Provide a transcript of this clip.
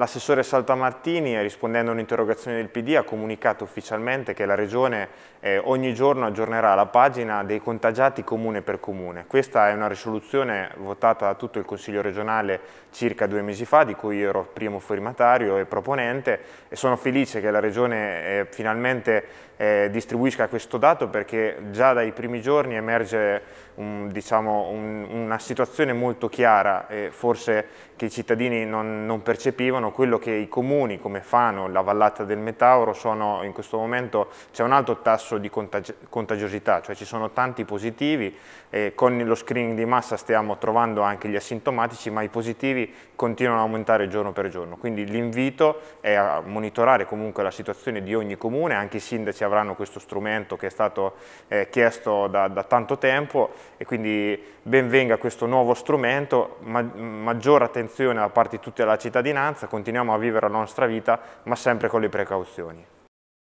L'assessore Saltamartini, rispondendo a un'interrogazione del PD, ha comunicato ufficialmente che la Regione eh, ogni giorno aggiornerà la pagina dei contagiati comune per comune. Questa è una risoluzione votata da tutto il Consiglio regionale circa due mesi fa, di cui ero primo firmatario e proponente, e sono felice che la Regione eh, finalmente eh, distribuisca questo dato perché già dai primi giorni emerge un, diciamo, un, una situazione molto chiara, forse che i cittadini non, non percepivano, quello che i comuni come Fano, la Vallata del Metauro, sono in questo momento c'è un alto tasso di contagiosità, cioè ci sono tanti positivi, eh, con lo screening di massa stiamo trovando anche gli asintomatici, ma i positivi continuano ad aumentare giorno per giorno, quindi l'invito è a monitorare comunque la situazione di ogni comune, anche i sindaci avranno questo strumento che è stato eh, chiesto da, da tanto tempo e quindi ben venga questo nuovo strumento, ma, maggiore attenzione da parte di tutta la cittadinanza, continuiamo a vivere la nostra vita, ma sempre con le precauzioni.